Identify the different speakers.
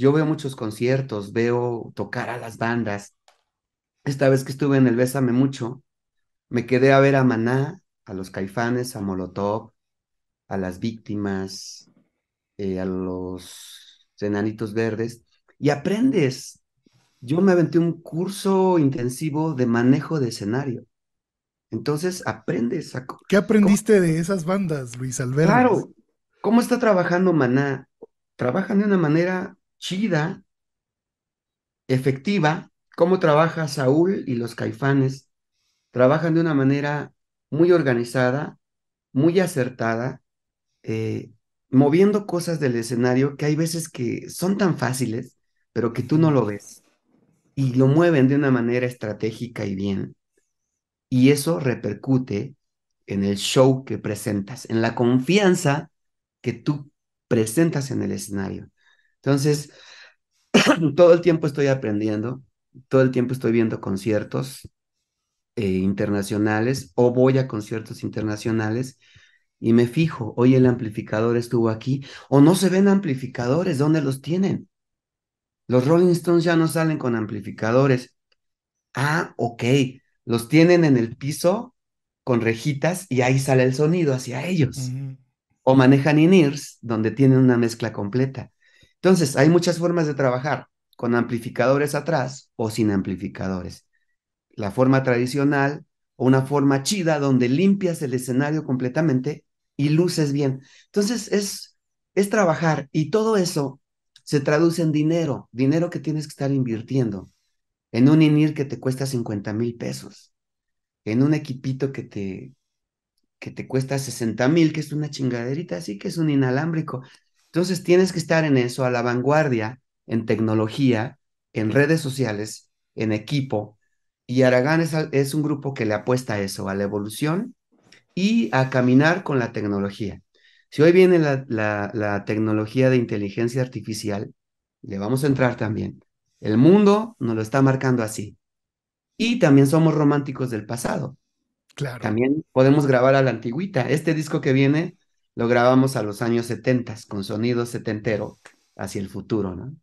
Speaker 1: Yo veo muchos conciertos, veo tocar a las bandas. Esta vez que estuve en el Bésame Mucho, me quedé a ver a Maná, a los caifanes, a Molotov, a las víctimas, eh, a los enanitos verdes, y aprendes. Yo me aventé un curso intensivo de manejo de escenario. Entonces aprendes ¿Qué aprendiste de esas bandas, Luis Alberto? Claro, ¿cómo está trabajando Maná? Trabajan de una manera chida, efectiva, cómo trabaja Saúl y los caifanes. Trabajan de una manera muy organizada, muy acertada, eh, moviendo cosas del escenario que hay veces que son tan fáciles, pero que tú no lo ves. Y lo mueven de una manera estratégica y bien. Y eso repercute en el show que presentas, en la confianza que tú presentas en el escenario. Entonces, todo el tiempo estoy aprendiendo, todo el tiempo estoy viendo conciertos eh, internacionales o voy a conciertos internacionales y me fijo, hoy el amplificador estuvo aquí o no se ven amplificadores, ¿dónde los tienen? Los Rolling Stones ya no salen con amplificadores. Ah, ok, los tienen en el piso con rejitas y ahí sale el sonido hacia ellos. O manejan in-ears, donde tienen una mezcla completa. Entonces, hay muchas formas de trabajar, con amplificadores atrás o sin amplificadores. La forma tradicional o una forma chida donde limpias el escenario completamente y luces bien. Entonces, es, es trabajar y todo eso se traduce en dinero, dinero que tienes que estar invirtiendo en un INIR que te cuesta 50 mil pesos, en un equipito que te, que te cuesta 60 mil, que es una chingaderita así, que es un inalámbrico, entonces tienes que estar en eso, a la vanguardia, en tecnología, en redes sociales, en equipo. Y Aragán es, un grupo que le apuesta a eso, a la evolución y a caminar con la tecnología. Si hoy viene la, tecnología de inteligencia artificial, le vamos a entrar también. El mundo nos lo está marcando así. Y también somos románticos del pasado. Claro. También podemos grabar a la antigüita. Este disco que viene lo grabamos a los años 70 con sonido setentero hacia el futuro, ¿no?